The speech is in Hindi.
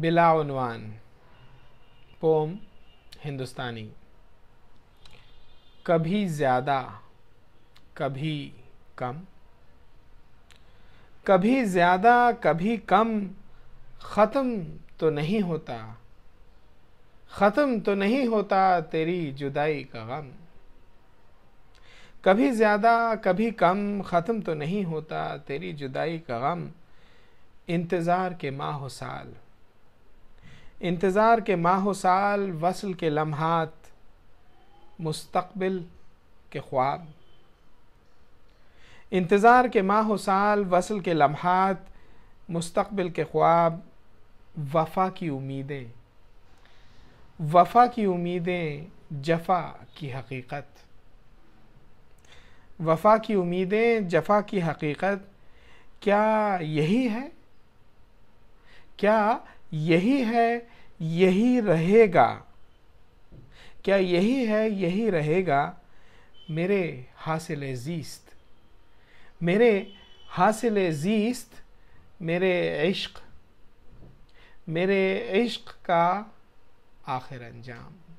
बिलावान पोम हिंदुस्तानी कभी ज़्यादा कभी कम कभी ज़्यादा कभी कम ख़त्म तो नहीं होता ख़त्म तो नहीं होता तेरी जुदाई का गम कभी ज़्यादा कभी कम ख़त्म तो नहीं होता तेरी जुदाई का गम इंतज़ार के माह साल इंतज़ार के माह साल वसल के लम्हात मुस्तबिल के ख्वाब इंतज़ार के माह साल वसल के लम्हात मुस्तबिल के ख्वाब वफा की उम्मीदें वफा की उम्मीदें जफा की हकीकत वफा की उम्मीदें जफा की हकीकत क्या यही है क्या यही है यही रहेगा क्या यही है यही रहेगा मेरे हासिल जीस्त मेरे हासिल जीस्त मेरे इश्क मेरे इश्क का आखिर अंजाम